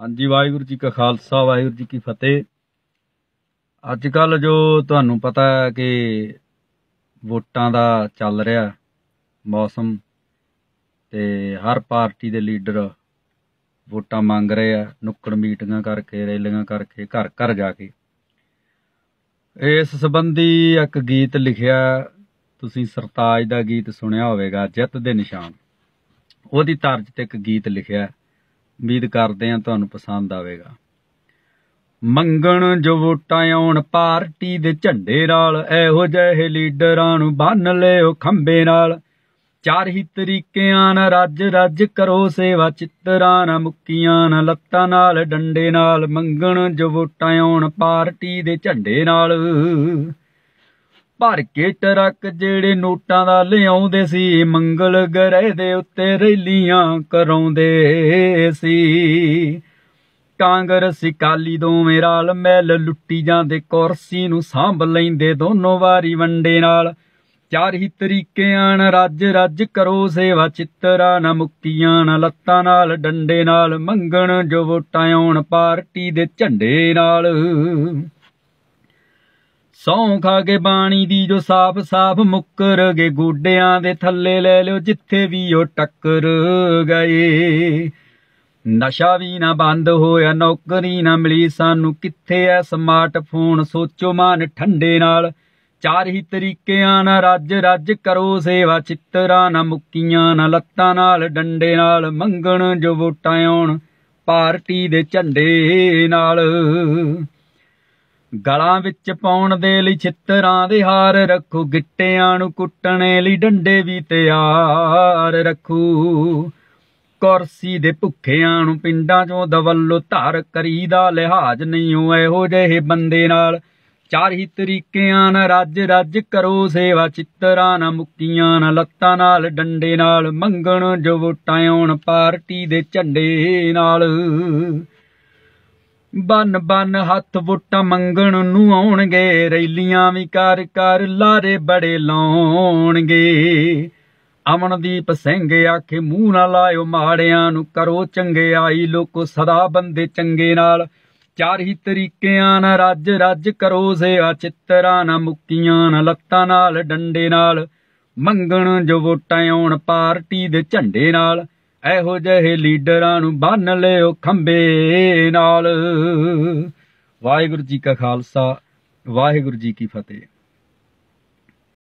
ਹਾਂਜੀ ਵਾਹਿਗੁਰੂ ਜੀ ਕਾ ਖਾਲਸਾ ਵਾਹਿਗੁਰੂ ਜੀ ਕੀ ਫਤਿਹ ਅੱਜ ਕੱਲ ਜੋ ਤੁਹਾਨੂੰ ਪਤਾ ਹੈ ਕਿ ਵੋਟਾਂ ਦਾ ਚੱਲ ਰਿਹਾ ਮੌਸਮ ਤੇ ਹਰ ਪਾਰਟੀ ਦੇ ਲੀਡਰ ਵੋਟਾਂ ਮੰਗ ਰਹੇ ਆ ਨੁੱਕੜ ਮੀਟਿੰਗਾਂ ਕਰਕੇ ਰੈਲੀਆਂ ਕਰਕੇ ਘਰ ਘਰ ਜਾ ਕੇ ਇਸ ਸੰਬੰਧੀ ਇੱਕ ਗੀਤ ਲਿਖਿਆ ਤੁਸੀਂ ਸਰਤਾਜ ਦਾ ਗੀਤ ਸੁਣਿਆ ਹੋਵੇਗਾ ਜਿੱਤ ਦੇ ਨਿਸ਼ਾਨ ਉਹਦੀ ਤਰਜ ਤੇ ਇੱਕ ਗੀਤ ਲਿਖਿਆ ਉਮੀਦ ਕਰਦੇ ਹਾਂ ਤੁਹਾਨੂੰ ਪਸੰਦ ਆਵੇਗਾ ਮੰਗਣ ਜੋ ਵੋਟਾਂ ਆਉਣ ਪਾਰਟੀ ਦੇ ਝੰਡੇ ਨਾਲ ਇਹੋ ਜਿਹੇ ਲੀਡਰਾਂ ਨੂੰ ਬੰਨ ਲਿਓ ਖੰਬੇ ਨਾਲ ਚਾਰ ਹੀ ਤਰੀਕਿਆਂ ਨਾਲ ਰੱਜ ਰੱਜ ਕਰੋ ਸੇਵਾ ਚਿੱਤਰਾਂ ਨਾ ਮੁੱਕੀਆਂ ਨਾ ਲੱਤਾਂ ਨਾਲ ਡੰਡੇ ਨਾਲ ਮੰਗਣ ਜੋ ਵੋਟਾਂ ਆਉਣ ਪਾਰਟੀ ਦੇ ਝੰਡੇ ਨਾਲ ਭਰ ਕੇ ਟਰੱਕ ਜਿਹੜੇ ਨੋਟਾਂ ਦਾ ਲਿਆਉਂਦੇ ਸੀ ਮੰਗਲ ਗ੍ਰਹਿ ਦੇ ਉੱਤੇ ਰੈਲੀਆਂ ਕਰਾਉਂਦੇ ਸੀ ਕਾਂਗਰਸ ਕਾਲੀ ਦੋਵੇਂ ਰਾਲ ਮੈਲ ਲੁੱਟੀ ਜਾਂਦੇ ਕੁਰਸੀ ਨੂੰ ਸਾਂਭ ਲੈਂਦੇ ਦੋਨੋਂ ਵਾਰੀ ਵੰਡੇ ਨਾਲ ਚਾਰ ਹੀ ਤਰੀਕੇ ਆਣ ਰੱਜ ਰੱਜ ਕਰੋ ਸੇਵਾ ਚਿੱਤਰਾ ਨਾ ਮੁਕੀਆਂ ਨਾ ਲੱਤਾਂ ਨਾਲ ਡੰਡੇ ਨਾਲ ਮੰਗਣ ਜੋ ਵੋਟਾਂ ਆਉਣ ਪਾਰਟੀ ਦੇ ਝੰਡੇ ਨਾਲ ਸੌਂ ਖਾ ਕੇ ਬਾਣੀ ਦੀ ਜੋ ਸਾਫ਼ ਸਾਫ਼ ਮੁੱਕਰ ਗਏ ਗੋਡਿਆਂ ਦੇ ਥੱਲੇ ਲੈ ਲਿਓ ਜਿੱਥੇ ਵੀ ਉਹ ਟੱਕਰ ਗਏ ਨਸ਼ਾ ਵੀ ਨਾ ਬੰਦ ਹੋਇਆ ਨੌਕਰੀ ਨਾ ਮਿਲੀ ਸਾਨੂੰ ਕਿੱਥੇ ਐ ਸਮਾਰਟਫੋਨ ਸੋਚੋ ਮਾਨ ਠੰਡੇ ਨਾਲ ਚਾਰ ਹੀ ਤਰੀਕਿਆਂ ਨਾਲ ਰੱਜ ਰੱਜ ਕਰੋ ਸੇਵਾ ਚਿੱਤਰਾ ਨਾ ਮੁੱਕੀਆਂ ਨਾ ਲੱਤਾਂ ਨਾਲ ਡੰਡੇ ਨਾਲ ਮੰਗਣ ਜੋ ਵੋਟਾਂ ਆਉਣ ਪਾਰਟੀ ਦੇ ਝੰਡੇ ਨਾਲ ਗਲਾਂ ਵਿੱਚ ਪਾਉਣ ਦੇ ਲਈ ਛਿੱਤਰਾਂ ਦੇ ਹਾਰ ਰੱਖੂ ਗਿੱਟਿਆਂ ਨੂੰ ਕੁੱਟਣੇ ਲਈ ਡੰਡੇ ਵੀ ਤਿਆਰ ਰੱਖੂ ਕੁਰਸੀ ਦੇ ਭੁੱਖਿਆਂ ਨੂੰ ਪਿੰਡਾਂ 'ਚੋਂ ਦਵੱਲੋ ਧਾਰ ਕਰੀਦਾ ਲਿਹਾਜ਼ ਨਹੀਂ ਹੋ ਇਹੋ ਜਿਹੇ ਬੰਦੇ ਨਾਲ ਚਾਰ ਹੀ ਤਰੀਕਿਆਂ ਨਾਲ ਰੱਜ ਰੱਜ ਕਰੋ ਸੇਵਾ ਚਿੱਤਰਾਂ ਨਾ ਮੁਕੀਆਂ ਨਾ ਲੱਤਾਂ ਨਾਲ ਡੰਡੇ ਨਾਲ ਮੰਗਣ ਜੋ ਵੋਟਾਂ ਆਉਣ ਪਾਰਟੀ ਦੇ ਝੰਡੇ ਨਾਲ ਬਨ ਬਨ ਹੱਥ ਵੋਟਾਂ ਮੰਗਣ ਨੂੰ ਆਉਣਗੇ ਰੈਲੀਆਂ ਵੀ ਕਰ ਕਰ ਲਾਰੇ ਬੜੇ ਲਾਉਣਗੇ ਅਮਨਦੀਪ ਸਿੰਘ ਆਖੇ ਮੂੰਹ ਨਾ ਲਾਇਓ ਮਾੜਿਆਂ ਨੂੰ ਕਰੋ ਚੰਗੇ ਆਈ ਲੋਕੋ ਸਦਾ ਬੰਦੇ ਚੰਗੇ ਨਾਲ ਚਾਰ ਹੀ ਤਰੀਕਿਆਂ ਨਾਲ ਰੱਜ ਰੱਜ ਕਰੋ ਆ ਚਿੱਤਰਾ ਨਾ ਮੁੱਕੀਆਂ ਨਾ ਲੱਤਾਂ ਨਾਲ ਡੰਡੇ ਨਾਲ ਮੰਗਣ ਜੋ ਵੋਟਾਂ ਆਉਣ ਪਾਰਟੀ ਦੇ ਝੰਡੇ ਨਾਲ ਇਹੋ ਜਿਹੇ ਲੀਡਰਾਂ ਨੂੰ ਬੰਨ ਲਿਓ ਖੰਬੇ ਨਾਲ ਵਾਹਿਗੁਰੂ ਜੀ ਕਾ ਖਾਲਸਾ ਵਾਹਿਗੁਰੂ ਜੀ ਕੀ ਫਤਿਹ